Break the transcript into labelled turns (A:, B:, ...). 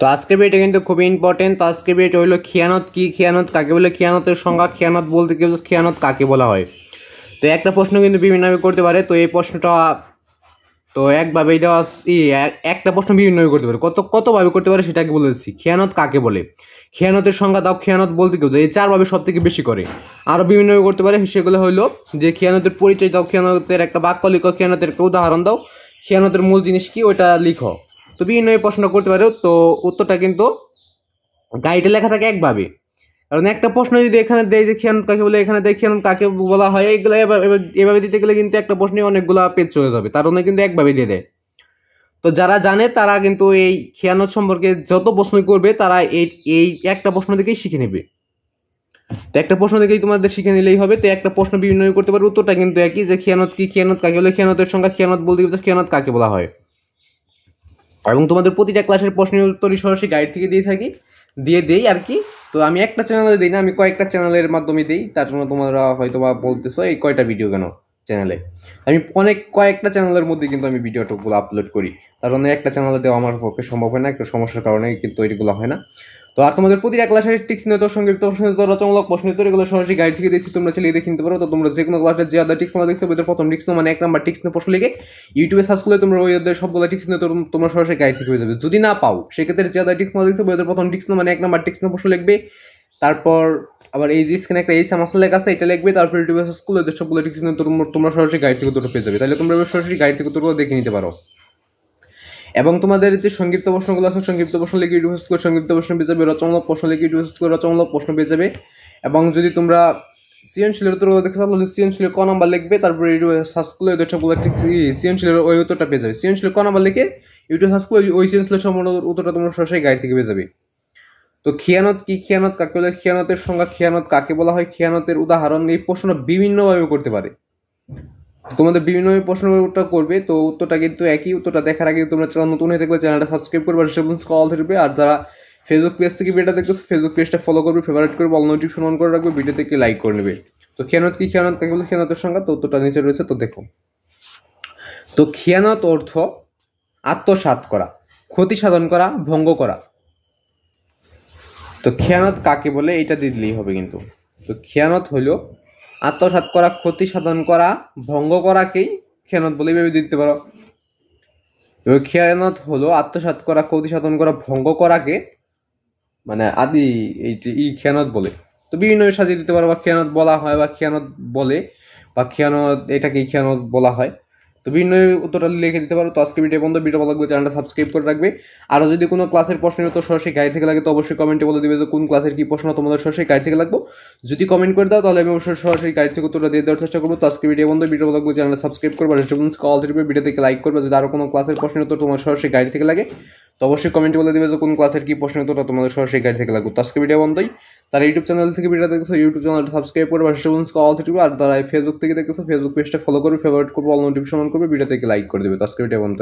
A: তো আজকে এটা কিন্তু খুবই ইম্পর্টেন্ট তো আজকে এটা হলো খিয়ানত কি খিয়ানত কাকে বলে খিয়ানতের সংজ্ঞা খিয়ানত বলতে কি খিয়ানত কাকে বলা হয় তো একটা প্রশ্ন কিন্তু বিভিন্নভাবে করতে পারে তো এই প্রশ্নটা তো একভাবেই দেওয়া একটা প্রশ্ন বিভিন্নভাবে করতে পারে কত কতভাবে করতে পারে সেটাকে বলে দিচ্ছি খেয়ানত কাকে বলে খেয়ানতের সংখ্যা দাও খেয়ানত বলতে কেউ এই চারভাবে সব থেকে বেশি করে আরও বিভিন্নভাবে করতে পারে সেগুলো হলো যে খেয়ানতের পরিচয় দাও খেয়ানতের একটা বাক্য লিখো খেয়ানতের একটা উদাহরণ দাও খেয়ানতের মূল জিনিস কি ওটা লিখো তো বিভিন্নভাবে প্রশ্ন করতে পারো তো উত্তরটা কিন্তু গাইডে লেখা থাকে একভাবে কারণ একটা প্রশ্ন যদি এখানে দেয় যে খেয়ানত কাকে বলে এখানে দেয় খেয়ান কাকে বলা হয় এইগুলো এভাবে দিতে গেলে কিন্তু একটা প্রশ্নে অনেকগুলো পেজ চলে যাবে তার অনেক কিন্তু একভাবে দিয়ে দেয় তো যারা জানে তারা কিন্তু এই খেয়ানত সম্পর্কে যত প্রশ্ন করবে তারা এই এই একটা প্রশ্ন থেকেই শিখে নেবে তো একটা প্রশ্ন থেকেই তোমাদের শিখে নিলেই হবে তো একটা প্রশ্ন বিভিন্ন করতে পারবে উত্তরটা কিন্তু একই যে খেয়ানত কি খেয়ানত কাকে বলে খেয়ানতের সংখ্যা খেয়ানত বলতে গেলে খেয়ানত কাকে বলা হয় এবং তোমাদের প্রতিটা ক্লাসের প্রশ্নের উত্তরই সরাসরি গাইড থেকে দিয়ে থাকি দিয়ে দেই আর কি তো আমি একটা চ্যানেলে দিই না আমি কয়েকটা চ্যানেলের মাধ্যমে দিই তার জন্য তোমরা হয়তো বা বলতেছো এই কয়টা ভিডিও কেন চ্যানেলে আমি অনেক কয়েকটা চ্যানেলের মধ্যে কিন্তু আমি ভিডিওটাগুলো আপলোড করি তার জন্য একটা চ্যানেলে দেওয়া আমার পক্ষে সম্ভব হয় না একটা সমস্যার কারণে কিন্তু এইগুলো হয় না তো আর তোমাদের প্রতিটা ক্লাসের ঠিক তো সংক্ষিপ্ত তো রচনামূলক তো এগুলো সরাসরি গাইড থেকে দিচ্ছি তোমরা ছেলে দেখে নিতে পারো তো তোমরা যে কোনো ক্লাসের যে আদার টিক্স তোমরা দেখতে ওদের প্রথম টিক্স মানে এক নাম্বার টিক্স প্রশ্ন লিখে ইউটিউবে সার্চ করলে তোমরা ওই ওদের সবগুলো টিক্স নিয়ে তোমরা সরাসরি গাইড থেকে হয়ে যাবে যদি না পাও সেক্ষেত্রে যে আদার টিক্স তোমরা দেখছো ওদের প্রথম টিক্স মানে এক নাম্বার টিক্স প্রশ্ন লিখবে তারপর আবার এই স্ক্রিনে একটা এই সমস্যা লেখা আছে এটা লিখবে তারপর ইউটিউবে সার্চ করলে ওদের সবগুলো টিক্স নিয়ে তোমরা সরাসরি গাইড থেকে দুটো পেয়ে যাবে তাহলে তোমরা সরাসরি গাইড থেকে দুটো দেখে নিতে পারো এবং তোমাদের যে সংক্ষিপ্ত প্রশ্নগুলো আছে সংক্ষিপ্ত প্রশ্ন লিখে ইউটিউব স্কোর সংক্ষিপ্ত প্রশ্ন পেয়ে যাবে রচনামূলক প্রশ্ন লিখে ইউটিউব স্কোর রচনামূলক প্রশ্ন পেয়ে যাবে এবং যদি তোমরা সৃজনশীলের উত্তর দেখতে চাও যদি সৃজনশীলের ক নাম্বার লিখবে তারপরে ইউটিউব সার্চ করলে ওই সবগুলো সৃজনশীলের ওই উত্তরটা পেয়ে যাবে সৃজনশীলের ক নাম্বার লিখে ইউটিউব সার্চ করলে ওই সৃজনশীলের সম্পূর্ণ উত্তরটা তোমরা সরাসরি গাইড থেকে পেয়ে যাবে তো খিয়ানত কি খিয়ানত কাকে বলে খিয়ানতের সংজ্ঞা খিয়ানত কাকে বলা হয় খিয়ানতের উদাহরণ এই প্রশ্ন বিভিন্নভাবে করতে পারে তোমাদের বিভিন্ন বিভিন্নভাবে উত্তর করবে তো উত্তরটা কিন্তু একই উত্তরটা দেখার আগে তোমরা চ্যানেল নতুন হয়ে থাকলে চ্যানেলটা সাবস্ক্রাইব করবে আর সেরকম কল থাকবে আর যারা ফেসবুক পেজ থেকে ভিডিওটা দেখতেছো ফেসবুক পেজটা ফলো করবে ফেভারিট করবে অল নোটিফিকেশন অন করে রাখবে ভিডিও থেকে লাইক করে নেবে তো খেয়ানত কি খেয়ানত তাকে বলে খেয়ানতের সংখ্যা তো উত্তরটা নিচে রয়েছে তো দেখো তো খেয়ানত অর্থ আত্মসাত করা ক্ষতি সাধন করা ভঙ্গ করা তো খেয়ানত কাকে বলে এটা দিয়ে দিলেই হবে কিন্তু তো খেয়ানত হলো আত্মসাত করা ক্ষতি সাধন করা ভঙ্গ করাকেই খেয়ানত বলে ভেবে দিতে পারো এবার খেয়ানত হলো আত্মসাত করা ক্ষতি সাধন করা ভঙ্গ করাকে মানে আদি এইটি ই খেয়ানত বলে তো বিভিন্ন সাজিয়ে দিতে পারো বা খেয়ানত বলা হয় বা খেয়ানত বলে বা খেয়ানত এটাকেই খেয়ানত বলা হয় তো বিভিন্ন উত্তরটা লিখে দিতে পারো তো আজকে ভিডিও বন্ধ ভিডিও ভালো লাগবে চ্যানেলটা সাবস্ক্রাইব করে রাখবে আর যদি কোনো ক্লাসের প্রশ্নের উত্তর সরাসরি গাড়ি থেকে লাগে তো অবশ্যই কমেন্টে বলে দিবে যে কোন ক্লাসের কি প্রশ্ন তোমাদের সরাসরি গাড়ি থেকে লাগবো যদি কমেন্ট করে দাও তাহলে আমি অবশ্যই সরাসরি গাড়ি থেকে উত্তরটা দিয়ে দেওয়ার চেষ্টা করবো তো আজকে ভিডিও বন্ধ ভিডিও ভালো লাগবে চ্যানেলটা সাবস্ক্রাইব করবে রেসপন্স কল থেকে ভিডিও থেকে লাইক করবে যদি আরও কোনো ক্লাসের প্রশ্নের উত্তর তোমার সরাসরি গাড়ি থেকে লাগে তো অবশ্যই কমেন্টে বলে দিবে যে কোন ক্লাসের কি প্রশ্নের উত্তরটা তোমাদের সরাসরি গাড়ি থেকে লাগবে তো আজকে ভিডিও বন্ধই তারা ইউটিউব চ্যানেল থেকে ভিডিও দেখেছো ইউটিউব চ্যানেলটা সাবস্ক্রাইব করে আর বন্ধু কল থেকে আর তারা ফেসবুক থেকে দেখেছো ফেসবুক পেজটা ফলো করবে ফেভারিট করবে অল নোটিফিকেশন অন করবে ভিডিও থেকে লাইক করে দেবে তো আজকে ভিডিও বন্ধ